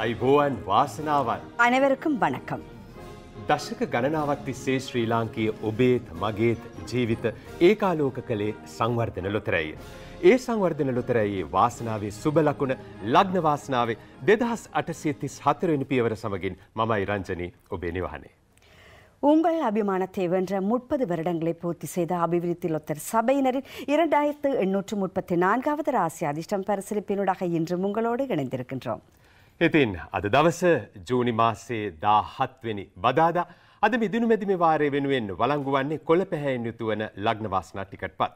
අයිබෝවන් වාසනාවන් අනවරකම් වනකම්. දශක ගණනාවක් තිස්සේ ශ්‍රී ලාංකීය ඔබේත් මගේත් ජීවිත ඒකාලෝක කළේ සංවර්ධන ලොතරැයි. ඒ සංවර්ධන ලොතරැයේ වාසනාවේ සුබලකුණ ලග්න වාසනාවේ දෙදහස් අටසිය තිස් හතරවෙනි පියවර සමගින් මමයි රංජනී ඔබේ නිවහනේ. உங்கள் அபிமானத்தேவென்ற முப்பது வருடங்களை பூர்த்தி செய்த அபிவிருத்தி லொத்தர் சபையினரின் இரண்டாயிரத்து எண்ணூற்று முப்பத்தி நான்காவது ராசி அதிர்ஷ்டம் பரிசீலிப்பினூடாக இன்று உங்களோடு இணைந்திருக்கின்றோம் ඉතින් අද දවස ජූනි මාසේ දා හත්වෙනි වදාදා අද මිදුණු මැදිමේ වාරය වෙනුවෙන් වළංගු වන්නේ කොළ පැහැයෙන් යුතු වන ලග්නවාසනා ටිකට්පත්.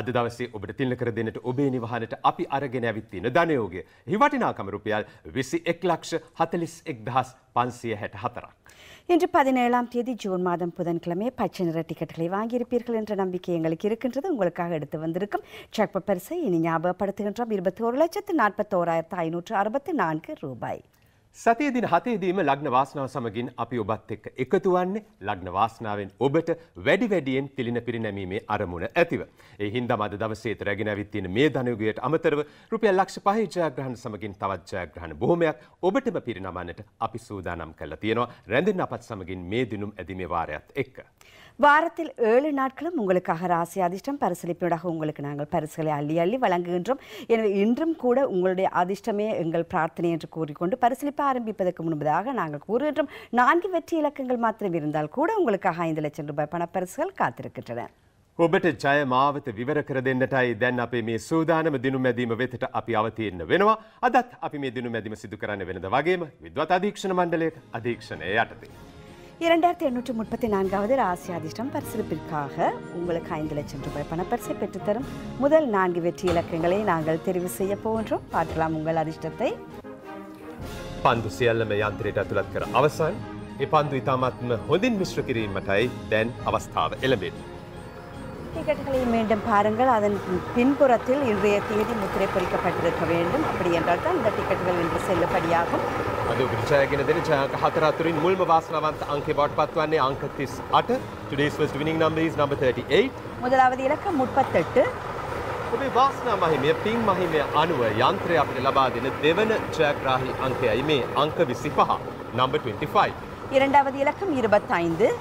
අද දවසේ ඔබට තිල්න කර දෙන්නට ඔබේ නිවහනට අපි අරගෙන ඇවිත් තියෙන ධනයෝගය. එහි වටිනාකම රුපියල් 2141564ක්. இன்று பதினேழாம் தேதி ஜூன் மாதம் புதன்கிழமை பச்சை நிற டிக்கெட்டுகளை வாங்கியிருப்பீர்கள் என்ற நம்பிக்கை எங்களுக்கு இருக்கின்றது உங்களுக்காக எடுத்து வந்திருக்கும் ஜாக்ப பரிசை இனி ஞாபகப்படுத்துகின்றோம் இருபத்தி ஒரு லட்சத்து நாற்பத்தோராயிரத்து ஐநூற்று அறுபத்தி நான்கு ரூபாய் සතිය දින හතේදීම ලග්න වාසනාව සමගින් අපි ඔබත් එක්ක එකතු වන්නේ ලග්න වාසනාවෙන් ඔබට වැඩි වැඩියෙන් පිළින පිරිනැමීමේ අරමුණ ඇතිව. ඒ හින්දාම අද දවසේ රැගෙන ඇවිත් තියෙන මේ ධනයුගයට අමතරව රුපියල් ලක්ෂ 5 ජයග්‍රහණ සමගින් තවත් ජයග්‍රහණ බොහොමයක් ඔබටම පිරිනමන්නට අපි සූදානම් කරලා තියෙනවා. රැඳෙන්න අපත් සමගින් මේ දිනුම් ඇදීමේ වාරයත් එක්ක. வாரத்தில் ஏழு நாட்களும் உங்களுக்காக ராசி அதிர்ஷ்டம் பரிசளிப்பினூடாக உங்களுக்கு நாங்கள் பரிசுகளை அள்ளி அள்ளி வழங்குகின்றோம் எனவே இன்றும் கூட உங்களுடைய அதிர்ஷ்டமே எங்கள் பிரார்த்தனை என்று கூறிக்கொண்டு பரிசளிப்பை ஆரம்பிப்பதற்கு முன்பதாக நாங்கள் கூறுகின்றோம் நான்கு வெற்றி இலக்கங்கள் மாத்திரம் இருந்தால் கூட உங்களுக்காக ஐந்து லட்சம் ரூபாய் පනපරසල් කාතිරකටන. ඔබට ජය මාවත විවර කර දෙන්නටයි දැන් අපේ මේ සූදානම දිනු මැදීම වෙතට අපි අවතීන්න වෙනවා අදත් අපි මේ දිනු මැදිම සිදු කරන්න වෙනද වගේම විද්වත් අධීක්ෂණ මණ්ඩලයට අධීක්ෂණය යටතේ. இரண்டாயிரத்தி எண்ணூற்றி முப்பத்தி நான்காவது ராசி அதிர்ஷ்டம் பரிசீலிப்பிற்காக உங்களுக்கு ஐந்து லட்சம் ரூபாய் பணப்பரிசை பெற்றுத்தரும் முதல் நான்கு வெற்றி இலக்கங்களை நாங்கள் தெரிவு செய்ய போகின்றோம் பார்க்கலாம் உங்கள் அதிர்ஷ்டத்தை පන්දු සියල්ලම යන්ත්‍රයට ඇතුළත් කර අවසන් එ පන්දු ඉතාමත්ම හොඳින් මිශ්‍ර කිරීමටයි දැන් අවස්ථාව டிக்கெட்டுகளை மீண்டும் பாருங்கள் அதன் பின்புறத்தில் இன்றைய தேதி முத்திரை பொறிக்கப்பட்டிருக்க வேண்டும் அப்படி என்றால் தான் இந்த டிக்கெட்டுகள் இன்று செல்லுபடியாகும் අද විචායගෙන දෙන ජයක හතර අතුරින් මුල්ම වාසනාවන්ත අංකේ බවට පත්වන්නේ අංක 38. Today's first winning number is number 38. මුදල් අවධිය ඉලක්ක මුත්පත්ට ඔබේ වාසනා මහිමය පින් මහිමය අනුව යන්ත්‍රය අපිට ලබා දෙන දෙවන ජයග්‍රාහි අංකයයි මේ අංක 25. number 25. இரண்டாவது இலக்கம் இருபத்தைந்து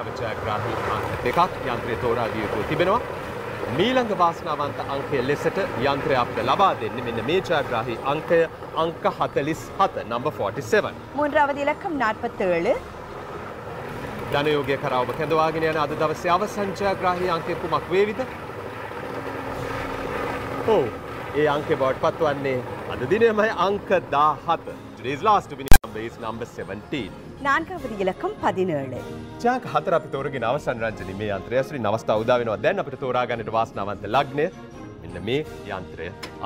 தவ ஜாகிராகி அங்க தெகாக் யாந்திரை தோராதியை தூத்தி பெனவா මීළඟ වාසනාවන්ත අංකය ලෙසට යන්ත්‍රය අපට ලබා දෙන්න මෙන්න මේ ජයග්‍රාහි අංකය අංක 47 number 47 மூன்றாவது இலக்கம் 47 ධනයෝගය කරා ඔබ කැඳවාගෙන යන අද දවසේ අවසන් ජයග්‍රාහි අංකය කුමක් වේවිද? ඔව් ඒ අංකය බවට පත්වන්නේ අද දිනයමයි අංක 17. Today's last winning number is number 17. நான்காவது இலக்கம் பதினேழு ජාක හතර අපි තෝරගෙන අවසන් රංජනි මේ යන්ත්‍රය ඇසුරින් අවස්ථාව උදා වෙනවා. දැන් අපිට තෝරා ගන්නට වාසනාවන්ත ලග්නය මෙන්න මේ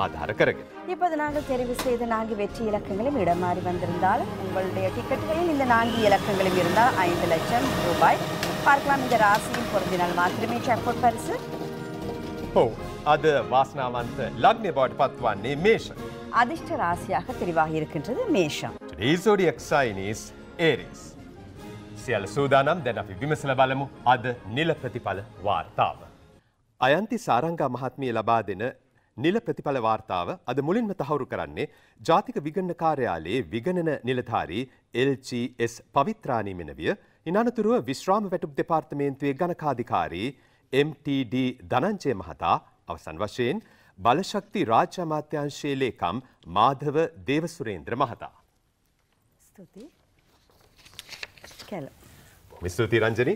ஆதார கருகு இப்போது நாங்கள் தெரிவு செய்த நான்கு வெற்றி இலக்கங்களும் இடம் மாறி வந்திருந்தால் உங்களுடைய டிக்கெட்டுகளில் இந்த நான்கு இலக்கங்களும் இருந்தால் ஐந்து லட்சம் ரூபாய் பார்க்கலாம் இந்த ராசியின் பொருந்தினால் மாத்திரமே ஜாக்பாட் பரிசு ஓ அது வாசனாவந்த லக்னி பாட் பத்வான் மேஷம் அதிர்ஷ்ட ராசியாக தெரிவாகி இருக்கின்றது மேஷம் It is already exciting. ඒරිස්. සියල සූදානම් දැන් අපි විමසල බලමු අද නිල ප්‍රතිඵල වාර්තාව. අයන්ති සාරංගා මහත්මිය ලබා දෙන නිල ප්‍රතිඵල වාර්තාව අද මුලින්ම තහවුරු කරන්නේ ජාතික විගණන කාර්යාලයේ විගණන නිලධාරී LGS පවිත්‍රාණී මෙනවිය ඉනනතුරුව විශ්‍රාම වැටුප් දෙපාර්තමේන්තුවේ ගණකාධිකාරී MTD ධනංජය මහතා අවසන් වශයෙන් බලශක්ති රාජ්‍ය අමාත්‍යාංශයේ ලේකම් මාධව දේවසුරේන්ද්‍ර මහතා. ස්තුතියි. කැල. විස්තුති රංජනී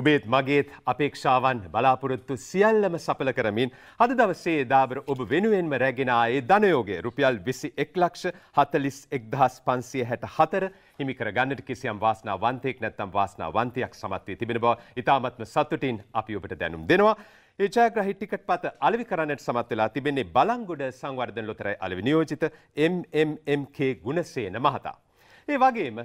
ඔබේත් මගේත් අපේක්ෂාවන් බලාපොරොත්තු සියල්ලම සපල කරමින් අද දවසේ දාබර ඔබ වෙනුවෙන්ම රැගෙනයේ ධනයෝගේ රුපියල් විසි එක් ලක්ෂ හතලිස් එක්දහස් පන්සිය හැට හතර හිමිකර ගන්නට කිසියම් වාසනා වන්තයෙක් නැත්තම් වාසනා වන්තයක් සමත්වී තිබෙන බව ඉතාමත්ම සතුටින් අපි ඔබට දැනුම් දෙනවා. ඒචාග්‍රහි ටිකට් පත අලවි කරන්නට සමත් වෙලා තිබෙන්නේ බලංගොඩ සංවර්ධන ලොතරයි අලවි නියෝජිත MMMK ගුණසේන මහතා. ඒ වගේම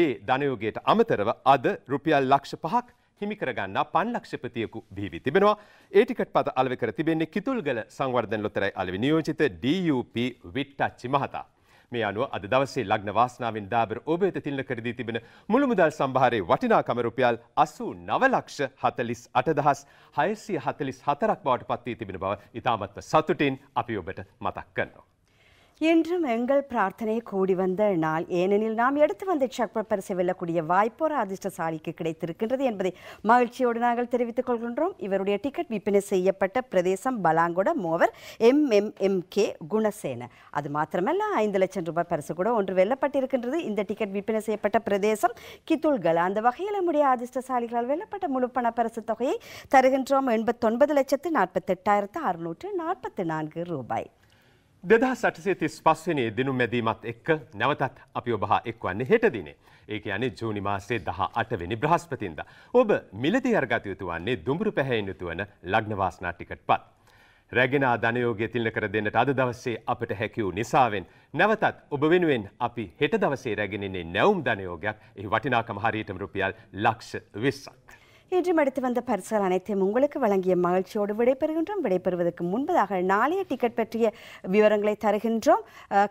ඒ ධනයෝගයට අමතරව අද රුපියල් ලක්ෂ පහක් හිමිකරගන්න පන්ලක්ෂපතියකු බීවි තිබෙනවා ඒටිකට පත අලවකර තිබෙන්නේ කිතුල්ගල සංවර්ධන ලොතරයි අලවි නියෝජිත DUP විට්ටච්චි මහතා. මේ අනුව අද දවසේ ලග්න වාසනාවෙන් දාබර ඔබ වෙත තිලන කර දී තිබෙන මුළු මුදල් සම්භාරයේ වටිනාකම රුපියල් 89 ලක්ෂ 48000 644ක් බවට පත් වී තිබෙන බව ඉතාමත්ම සතුටින් අපි ඔබට මතක් කරනවා. இன்றும் எங்கள் பிரார்த்தனை கூடி வந்த நாள் ஏனெனில் நாம் எடுத்து வந்த பரிசை வெல்லக்கூடிய வாய்ப்போர் அதிர்ஷ்டசாலிக்கு கிடைத்திருக்கின்றது என்பதை மகிழ்ச்சியோடு நாங்கள் தெரிவித்துக் கொள்கின்றோம் இவருடைய டிக்கெட் விற்பனை செய்யப்பட்ட பிரதேசம் பலாங்கொட மோவர் M M M K Gunasena அது மாத்திரமல்ல ஐந்து லட்சம் ரூபாய் பரிசு கூட ஒன்று வெல்லப்பட்டிருக்கின்றது இந்த டிக்கெட் விற்பனை செய்யப்பட்ட பிரதேசம் கித்துள்கள் அந்த வகையில் நம்முடைய அதிர்ஷ்டசாலிகளால் வெல்லப்பட்ட முழு பண பரிசு தொகையை தருகின்றோம் எண்பத்தொன்பது லட்சத்து நாற்பத்தெட்டாயிரத்து அறுநூற்று நாற்பத்தி நான்கு ரூபாய் දෙදහ සටසේ තිස් පස්වනේ දිනු මැදීමත් එක්ක නැවතත් අපි ඔබහා එක්වන්නේ හෙට දිනේ. ඒක යන්නේ ජූනි මාසේ දහ අටවෙනි බ්‍රහස්පතින්ද. ඔබ මිලදී අර්ගත යුතු වන්නේ දුඹුරු පැහැයෙන් යුතු වන ලග්නවාසනා ටිකට් පත්. රැගෙන ධනයෝගය තිල්න කර දෙන්නට අද දවසේ අපට හැකිවූ නිසාවෙන් නැවතත් ඔබ වෙනුවෙන් අපි හෙට දවසේ රැගෙනන්නේ නැවුම් ධනයෝගයක් එහි වටිනාකම හරියටම රුපියල් ලක්ෂ විස්සක්. இன்றும் அடுத்து வந்த பரிசுகள் அனைத்தையும் உங்களுக்கு வழங்கிய மகிழ்ச்சியோடு விடைபெறுகின்றோம் விடைபெறுவதற்கு முன்பதாக நாளைய டிக்கெட் பற்றிய விவரங்களை தருகின்றோம்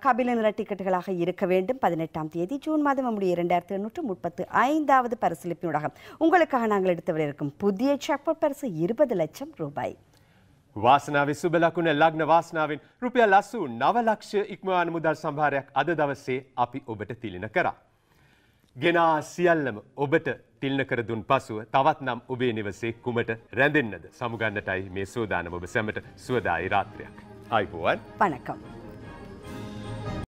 கபில நிற டிக்கெட்டுகளாக இருக்க வேண்டும் பதினெட்டாம் தேதி ஜூன் மாதம் நம்முடைய இரண்டாயிரத்தி எண்ணூற்று முப்பத்து ஐந்தாவது பரிசளிப்பினூடாக உங்களுக்காக நாங்கள் எடுத்து இருக்கும் புதிய ஜாக்பாட் பரிசு இருபது லட்சம் ரூபாய் වාසනාවේ සුබ லக்ன வாசனாவின் වාසනාවෙන් රුපියල් 89 ලක්ෂ ඉක්මවාන මුදල් සම්භාරයක් අද දවසේ අපි ඔබට තිලින ගෙනා සියල්ලම ඔබට තිල්න කර දුන් පසුව තවත් නම් ඔබේ නිවසේ කුමට රැඳෙන්න්නද සමුගන්නටයි මේ සූදානම ඔබ සැමට සුවදායි රාත්‍රයක්. අයිබුවන් පනකම්.